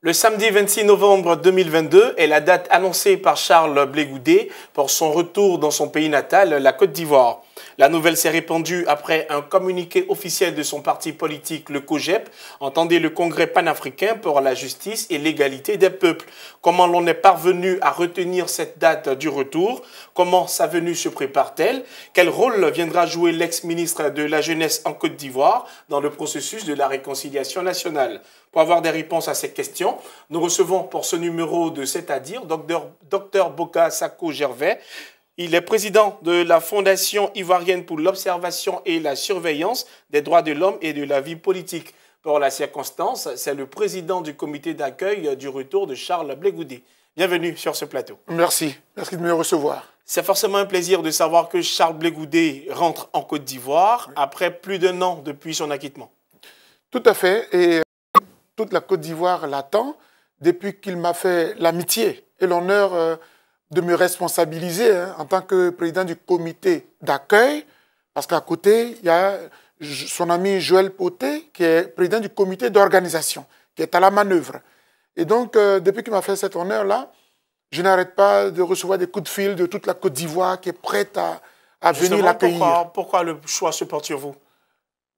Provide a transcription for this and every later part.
Le samedi 26 novembre 2022 est la date annoncée par Charles Blégoudet pour son retour dans son pays natal, la Côte d'Ivoire. La nouvelle s'est répandue après un communiqué officiel de son parti politique, le COGEP, entendez le Congrès panafricain pour la justice et l'égalité des peuples. Comment l'on est parvenu à retenir cette date du retour Comment sa venue se prépare-t-elle Quel rôle viendra jouer l'ex-ministre de la Jeunesse en Côte d'Ivoire dans le processus de la réconciliation nationale Pour avoir des réponses à ces questions, nous recevons pour ce numéro de C'est-à-dire Dr. Boka Sako Gervais, il est président de la Fondation ivoirienne pour l'observation et la surveillance des droits de l'homme et de la vie politique. Pour la circonstance, c'est le président du comité d'accueil du retour de Charles Blégoudé. Bienvenue sur ce plateau. Merci, merci de me recevoir. C'est forcément un plaisir de savoir que Charles Blégoudé rentre en Côte d'Ivoire après plus d'un an depuis son acquittement. Tout à fait, et euh, toute la Côte d'Ivoire l'attend depuis qu'il m'a fait l'amitié et l'honneur euh, de me responsabiliser hein, en tant que président du comité d'accueil, parce qu'à côté, il y a son ami Joël Poté, qui est président du comité d'organisation, qui est à la manœuvre. Et donc, euh, depuis qu'il m'a fait cet honneur-là, je n'arrête pas de recevoir des coups de fil de toute la Côte d'Ivoire qui est prête à, à venir l'accueillir. Pourquoi, pourquoi, le choix se porte sur vous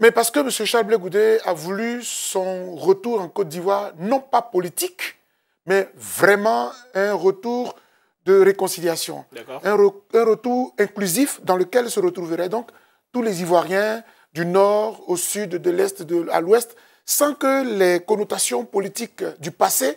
Mais parce que M. Charles Blé a voulu son retour en Côte d'Ivoire, non pas politique, mais vraiment un retour de réconciliation, un, retour inclusif dans lequel se retrouveraient donc tous les Ivoiriens du nord au sud, de l'est à l'ouest, sans que les connotations politiques du passé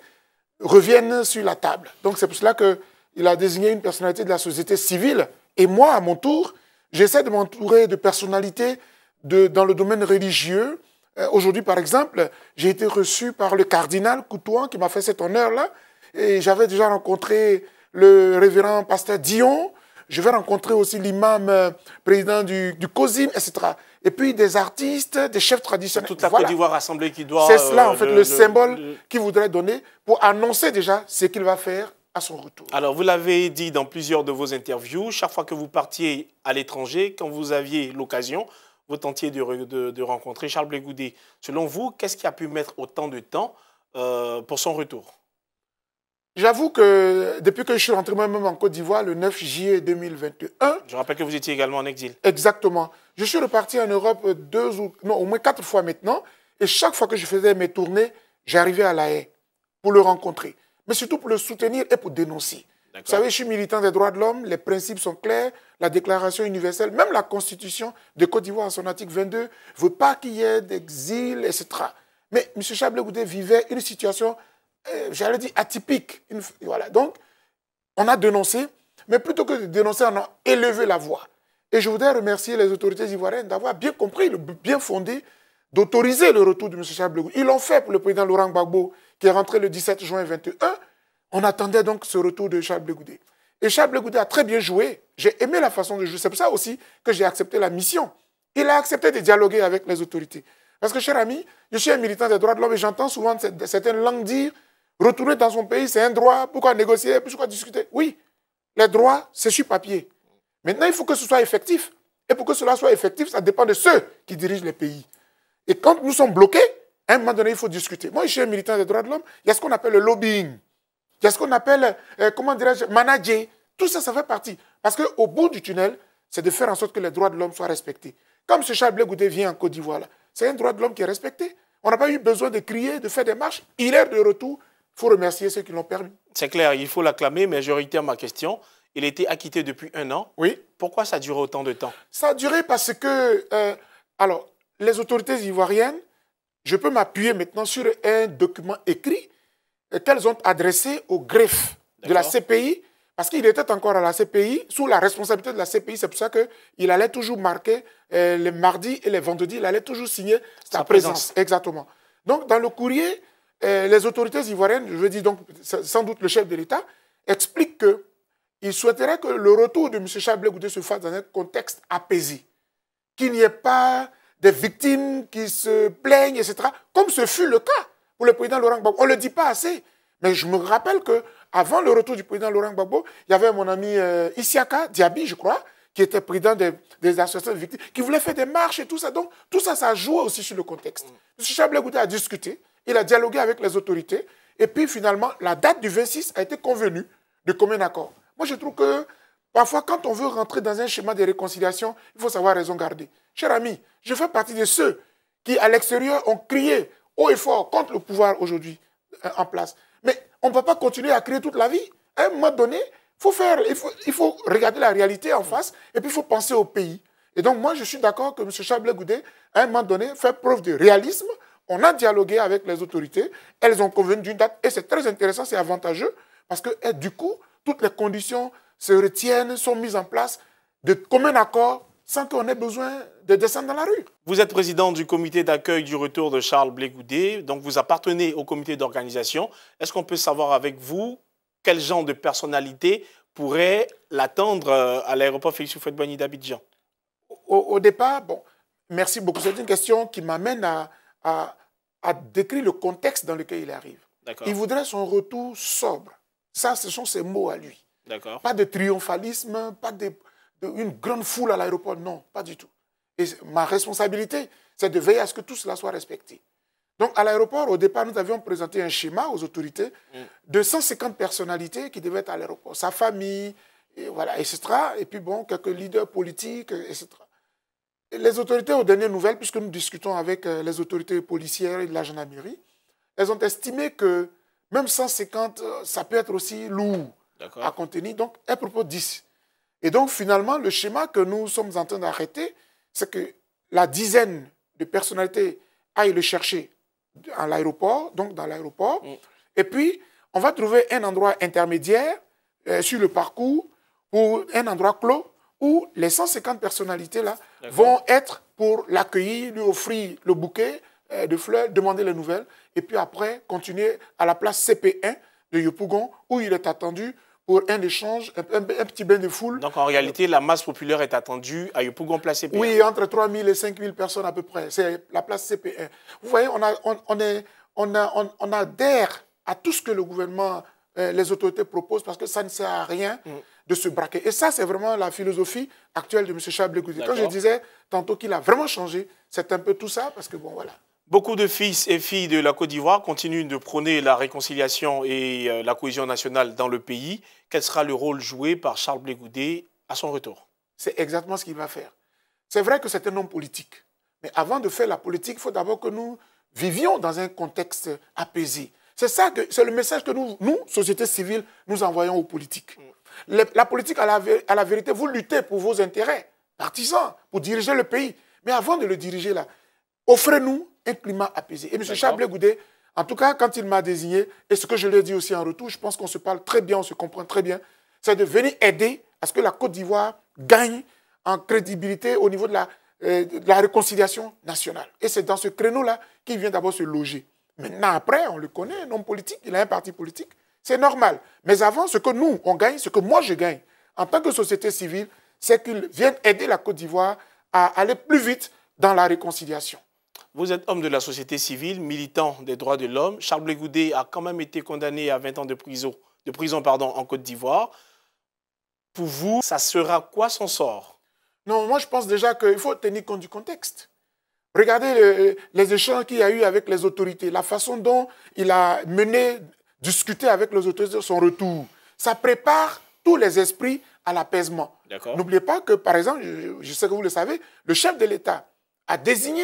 reviennent sur la table. Donc c'est pour cela qu'il a désigné une personnalité de la société civile. Et moi, à mon tour, j'essaie de m'entourer de personnalités de, dans le domaine religieux. Euh, aujourd'hui, par exemple, j'ai été reçu par le cardinal Coutouan qui m'a fait cet honneur-là. Et j'avais déjà rencontré le révérend pasteur Dion, je vais rencontrer aussi l'imam euh, président du, du COSIM, etc. Et puis des artistes, des chefs traditionnels. Toute la Côte d'Ivoire rassemblée qui doit. C'est cela, euh, en fait, le, symbole qu'il voudrait donner pour annoncer déjà ce qu'il va faire à son retour. Alors, vous l'avez dit dans plusieurs de vos interviews, chaque fois que vous partiez à l'étranger, quand vous aviez l'occasion, vous tentiez de, rencontrer Charles Blégoudé. Selon vous, qu'est-ce qui a pu mettre autant de temps euh, pour son retour J'avoue que depuis que je suis rentré moi-même en Côte d'Ivoire, le 9 juillet 2021. Je rappelle que vous étiez également en exil. Exactement. Je suis reparti en Europe deux ou non, au moins quatre fois maintenant. Et chaque fois que je faisais mes tournées, j'arrivais à La haie pour le rencontrer, mais surtout pour le soutenir et pour dénoncer. Vous savez, je suis militant des droits de l'homme, les principes sont clairs, la Déclaration universelle, même la Constitution de Côte d'Ivoire, son article 22, ne veut pas qu'il y ait d'exil, etc. Mais M. Chablé-Goudé vivait une situation eh, j'allais dire, atypique. voilà. Donc, on a dénoncé, mais plutôt que de dénoncer, on a élevé la voix. Et je voudrais remercier les autorités ivoiriennes d'avoir bien compris, le bien fondé, d'autoriser le retour de M. Blegoudé. Ils l'ont fait pour le président Laurent Gbagbo, qui est rentré le 17 juin 21. On attendait donc ce retour de Charles Blegoudé. Et Charles Blegoudé a très bien joué. J'ai aimé la façon de jouer. C'est pour ça aussi que j'ai accepté la mission. Il a accepté de dialoguer avec les autorités. Parce que, cher ami, je suis un militant des droits de l'homme et j'entends souvent certaines langues dire Retourner dans son pays, c'est un droit. Pourquoi négocier Pourquoi discuter Oui, les droits, c'est sur papier. Maintenant, il faut que ce soit effectif. Et pour que cela soit effectif, ça dépend de ceux qui dirigent les pays. Et quand nous sommes bloqués, à un moment donné, il faut discuter. Moi, je suis un militant des droits de l'homme. Il y a ce qu'on appelle le lobbying. Il y a ce qu'on appelle, euh, comment dirais-je, manager. Tout ça, ça fait partie. Parce qu'au bout du tunnel, c'est de faire en sorte que les droits de l'homme soient respectés. Comme ce Charles Blé vient en Côte d'Ivoire, c'est un droit de l'homme qui est respecté. On n'a pas eu besoin de crier, de faire des marches. Il est de retour il faut remercier ceux qui l'ont permis. C'est clair, il faut l'acclamer, mais je réitère ma question. Il était acquitté depuis un an. Oui. Pourquoi ça a duré autant de temps Ça a duré parce que, euh, alors, les autorités ivoiriennes, je peux m'appuyer maintenant sur un document écrit euh, qu'elles ont adressé au greffe de la CPI, parce qu'il était encore à la CPI, sous la responsabilité de la CPI. C'est pour ça qu'il allait toujours marquer euh, les mardis et les vendredis, il allait toujours signer sa, présence. Exactement. Donc, dans le courrier, les autorités ivoiriennes, je dis donc sans doute le chef de l'État, expliquent qu'ils souhaiteraient que le retour de M. Chablé Goudé se fasse dans un contexte apaisé, qu'il n'y ait pas des victimes qui se plaignent, etc., comme ce fut le cas pour le président Laurent Gbagbo. On ne le dit pas assez, mais je me rappelle que avant le retour du président Laurent Gbagbo, il y avait mon ami euh, Issiaka Diaby, je crois, qui était président des, associations de victimes, qui voulait faire des marches et tout ça. Donc, tout ça, ça joue aussi sur le contexte. M. Chablé Goudé a discuté il a dialogué avec les autorités, et puis finalement, la date du 26 a été convenue de commun accord. Moi, je trouve que parfois, quand on veut rentrer dans un schéma de réconciliation, il faut savoir raison garder. Cher ami, je fais partie de ceux qui, à l'extérieur, ont crié haut et fort contre le pouvoir aujourd'hui euh, en place. Mais on ne peut pas continuer à crier toute la vie. À un moment donné, faut faire, il, faut, regarder la réalité en face et puis il faut penser au pays. Et donc, moi, je suis d'accord que M. Chablé Goudet, à un moment donné, fait preuve de réalisme on a dialogué avec les autorités, elles ont convenu d'une date, et c'est très intéressant, c'est avantageux, parce que eh, du coup, toutes les conditions se retiennent, sont mises en place de commun accord sans qu'on ait besoin de descendre dans la rue. Vous êtes président du comité d'accueil du retour de Charles Blégoudé, donc vous appartenez au comité d'organisation. Est-ce qu'on peut savoir avec vous quel genre de personnalité pourrait l'attendre euh, à l'aéroport Félix Houphouët-Boigny d'Abidjan au, au, départ, bon, merci beaucoup. C'est une question qui m'amène à a, décrit le contexte dans lequel il arrive. Il voudrait son retour sobre. Ça, ce sont ses mots à lui. Pas de triomphalisme, pas de, une grande foule à l'aéroport, non, pas du tout. Et ma responsabilité, c'est de veiller à ce que tout cela soit respecté. Donc, à l'aéroport, au départ, nous avions présenté un schéma aux autorités mm. de 150 personnalités qui devaient être à l'aéroport. Sa famille, voilà, etc. Et puis, bon, quelques leaders politiques, etc les autorités, aux dernières nouvelles, puisque nous discutons avec euh, les autorités policières et de la gendarmerie, elles ont estimé que même 150, euh, ça peut être aussi lourd à contenir. Donc, elles proposent 10. Et donc, finalement, le schéma que nous sommes en train d'arrêter, c'est que la dizaine de personnalités aillent le chercher à l'aéroport, donc dans l'aéroport. Mm. Et puis, on va trouver un endroit intermédiaire euh, sur le parcours ou un endroit clos où les 150 personnalités-là vont être pour l'accueillir, lui offrir le bouquet euh, de fleurs, demander les nouvelles, et puis après continuer à la place CP1 de Yopougon, où il est attendu pour un échange, un, petit bain de foule. Donc en réalité, la masse populaire est attendue à Yopougon Place CP1. Oui, entre 3 et 5 personnes à peu près. C'est la place CP1. Vous voyez, on, a, on, on, a, on, adhère à tout ce que le gouvernement, euh, les autorités proposent parce que ça ne sert à rien. Mm de se braquer. Et ça, c'est vraiment la philosophie actuelle de M. Goudé. Quand je disais tantôt qu'il a vraiment changé, c'est un peu tout ça, parce que bon, voilà. Beaucoup de fils et filles de la Côte d'Ivoire continuent de prôner la réconciliation et euh, la cohésion nationale dans le pays. Quel sera le rôle joué par Charles Blé à son retour C'est exactement ce qu'il va faire. C'est vrai que c'est un homme politique. Mais avant de faire la politique, il faut d'abord que nous vivions dans un contexte apaisé. C'est ça que c'est le message que nous, société civile, nous envoyons aux politiques. Mm la politique, à la, vérité, vous luttez pour vos intérêts partisans, pour diriger le pays. Mais avant de le diriger, là, offrez-nous un climat apaisé. Et M. Chablé Goudé, en tout cas, quand il m'a désigné, et ce que je lui ai dit aussi en retour, je pense qu'on se parle très bien, on se comprend très bien, c'est de venir aider à ce que la Côte d'Ivoire gagne en crédibilité au niveau de la, euh, de la réconciliation nationale. Et c'est dans ce créneau-là qu'il vient d'abord se loger. Maintenant, après, on le connaît, un homme politique, il a un parti politique. C'est normal. Mais avant, ce que nous, on gagne, ce que moi, je gagne, en tant que société civile, c'est qu'ils viennent aider la Côte d'Ivoire à aller plus vite dans la réconciliation. Vous êtes homme de la société civile, militant des droits de l'homme. Charles Blégoudé a quand même été condamné à 20 ans de prison, de prison pardon, en Côte d'Ivoire. Pour vous, ça sera quoi son sort Non, moi je pense déjà qu'il faut tenir compte du contexte. Regardez euh, les échanges qu'il y a eu avec les autorités, la façon dont il a mené discuter avec les autorités de son retour. Ça prépare tous les esprits à l'apaisement. N'oubliez pas que, par exemple, je, sais que vous le savez, le chef de l'État a désigné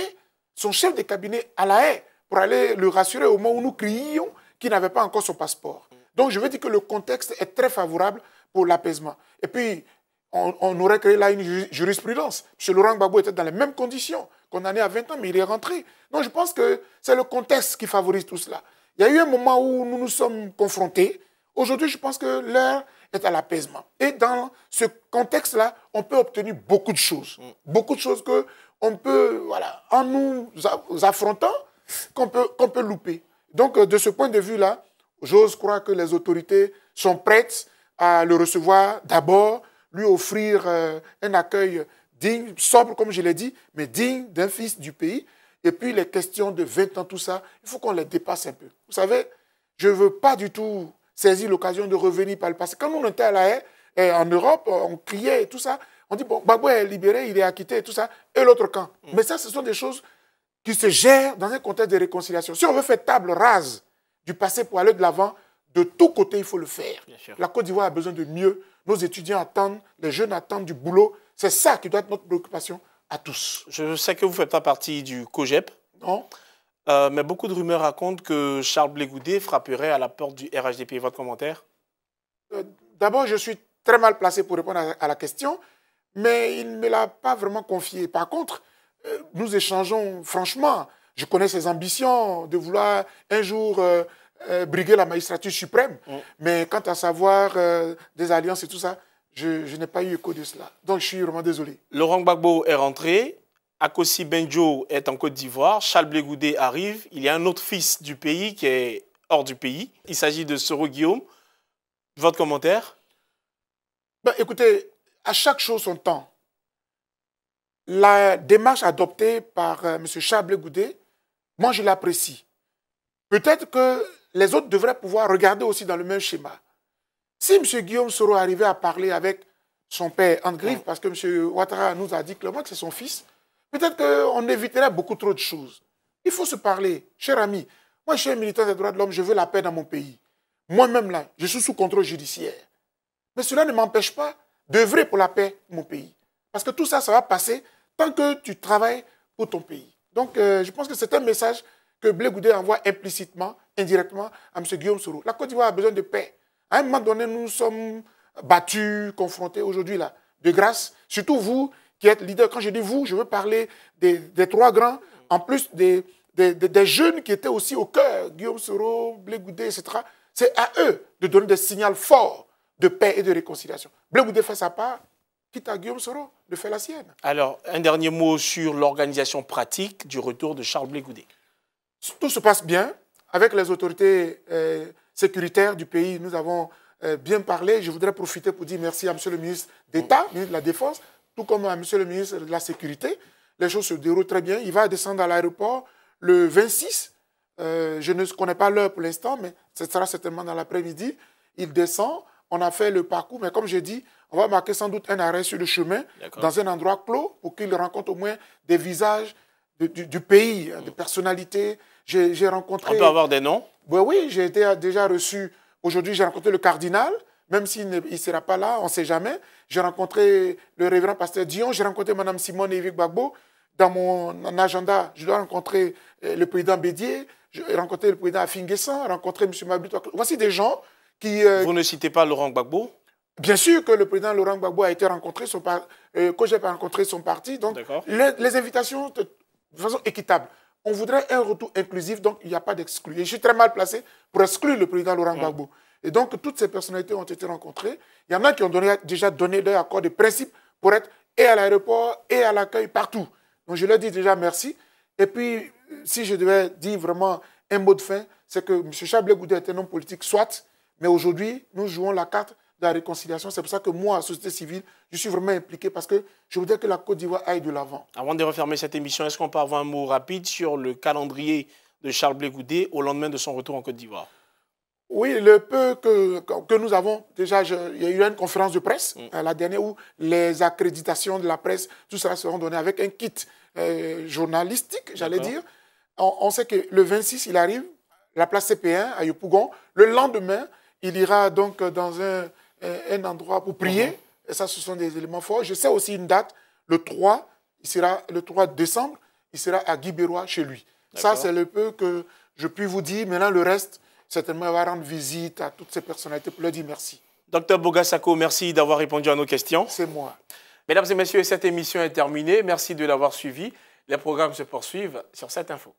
son chef de cabinet à la haie pour aller le rassurer au moment où nous crions qu'il n'avait pas encore son passeport. Donc, je veux dire que le contexte est très favorable pour l'apaisement. Et puis, on, aurait créé là une jurisprudence. M. Laurent Gbagbo était dans les mêmes conditions, condamné à 20 ans, mais il est rentré. Donc, je pense que c'est le contexte qui favorise tout cela. Il y a eu un moment où nous nous sommes confrontés. Aujourd'hui, je pense que l'heure est à l'apaisement. Et dans ce contexte-là, on peut obtenir beaucoup de choses. Mm. Beaucoup de choses qu'on peut, voilà, en nous affrontant, qu'on peut, qu'on peut louper. Donc, euh, de ce point de vue-là, j'ose croire que les autorités sont prêtes à le recevoir d'abord, lui offrir euh, un accueil digne, sobre, comme je l'ai dit, mais digne d'un fils du pays. Et puis les questions de 20 ans, tout ça, il faut qu'on les dépasse un peu. Vous savez, je ne veux pas du tout saisir l'occasion de revenir par le passé. Quand on était à la haie, et eh, en Europe, on criait et tout ça. On dit, bon, Babou est libéré, il est acquitté et tout ça. Et l'autre camp. Mm. Mais ça, ce sont des choses qui se gèrent dans un contexte de réconciliation. Si on veut faire table rase du passé pour aller de l'avant, de tous côtés, il faut le faire. La Côte d'Ivoire a besoin de mieux. Nos étudiants attendent, les jeunes attendent du boulot. C'est ça qui doit être notre préoccupation à tous. Je sais que vous ne faites pas partie du COGEP. Non. Euh, mais beaucoup de rumeurs racontent que Charles Blégoudé frapperait à la porte du RHDP. Votre commentaire euh, D'abord, je suis très mal placé pour répondre à, la question, mais il ne me l'a pas vraiment confié. Par contre, euh, nous échangeons franchement. Je connais ses ambitions de vouloir un jour briguer la magistrature suprême, mm. mais quant à savoir des alliances et tout ça, je, n'ai pas eu écho de cela. Donc je suis vraiment désolé. Laurent Gbagbo est rentré. Akosi Benjo est en Côte d'Ivoire. Charles Blégoudé arrive. Il y a un autre fils du pays qui est hors du pays. Il s'agit de Soro Guillaume. Votre commentaire ben, Écoutez, à chaque chose son temps. La démarche adoptée par euh, M. Charles Blégoudé, moi je l'apprécie. Peut-être que les autres devraient pouvoir regarder aussi dans le même schéma. Si M. Guillaume Soro arrivait à parler avec son père en griffe, parce que M. Ouattara nous a dit clairement que c'est son fils, peut-être qu'on éviterait beaucoup trop de choses. Il faut se parler. Cher ami, moi je suis un militant des droits de l'homme, je veux la paix dans mon pays. Moi-même là, je suis sous contrôle judiciaire. Mais cela ne m'empêche pas d'œuvrer pour la paix mon pays. Parce que tout ça, ça va passer tant que tu travailles pour ton pays. Donc euh, je pense que c'est un message que Blé envoie implicitement, indirectement à M. Guillaume Soro. La Côte d'Ivoire a besoin de paix. À un moment donné, nous sommes battus, confrontés aujourd'hui, là, de grâce. Surtout vous, qui êtes leader. Quand je dis vous, je veux parler des, trois grands, en plus des, jeunes qui étaient aussi au cœur, Guillaume Soro, Blégoudé, etc. C'est à eux de donner des signaux forts de paix et de réconciliation. Blégoudé fait sa part, quitte à Guillaume Soro de faire la sienne. Alors, un dernier mot sur l'organisation pratique du retour de Charles Blégoudé. Tout se passe bien avec les autorités. Euh, sécuritaire du pays. Nous avons euh, bien parlé. Je voudrais profiter pour dire merci à M. le ministre d'État, mm. ministre de la Défense, tout comme à M. le ministre de la Sécurité. Les choses se déroulent très bien. Il va descendre à l'aéroport le 26. Euh, je ne connais pas l'heure pour l'instant, mais ce sera certainement dans l'après-midi. Il descend. On a fait le parcours, mais comme j'ai dit, on va marquer sans doute un arrêt sur le chemin, dans un endroit clos, pour qu'il rencontre au moins des visages du, pays, hein, des mm. personnalités, j'ai rencontré. On peut avoir des noms Oui, j'ai été euh, déjà reçu. Aujourd'hui, j'ai rencontré le cardinal, même s'il ne il sera pas là, on ne sait jamais. J'ai rencontré le révérend pasteur Dion, j'ai rencontré Mme Simone Evic Bagbo. Dans mon agenda, je dois rencontrer euh, le président Bédier, j'ai rencontré le président Afinguessan, rencontrer M. Mabuto. Voici des gens qui. Euh, Vous ne citez pas Laurent Gbagbo Bien sûr que le président Laurent Gbagbo a été rencontré, son par... que j'ai rencontré son parti. Donc, les, les invitations de façon équitable on voudrait un retour inclusif, donc il n'y a pas d'exclus. Et je suis très mal placé pour exclure le président Laurent Gbagbo. Et donc, toutes ces personnalités ont été rencontrées. Il y en a qui ont déjà donné leur accord de principe pour être et à l'aéroport et à l'accueil partout. Donc, je leur dis déjà merci. Et puis, si je devais dire vraiment un mot de fin, c'est que M. Chablé Goudet est un homme politique, soit, mais aujourd'hui, nous jouons la carte de la réconciliation. C'est pour ça que moi, société civile, je suis vraiment impliqué parce que je voudrais que la Côte d'Ivoire aille de l'avant. Avant de refermer cette émission, est-ce qu'on peut avoir un mot rapide sur le calendrier de Charles Blégoudé au lendemain de son retour en Côte d'Ivoire oui, le peu que, que nous avons, déjà, il y a eu une conférence de presse, mm. euh, la dernière, où les accréditations de la presse, tout ça seront données avec un kit euh, journalistique, j'allais dire. On, on, sait que le 26, il arrive, la place CP1 à Yopougon. Le lendemain, il ira donc euh, dans un un endroit pour prier. Et ça, ce sont des éléments forts. Je sais aussi une date, le 3, il sera, le 3 décembre, il sera à Guy chez lui. Ça, c'est le peu que je puis vous dire. Maintenant, le reste, certainement, il va rendre visite à toutes ces personnalités pour leur dire merci. Docteur Bogasako, merci d'avoir répondu à nos questions. C'est moi. Mesdames et messieurs, cette émission est terminée. Merci de l'avoir suivi. Les programmes se poursuivent sur cette info.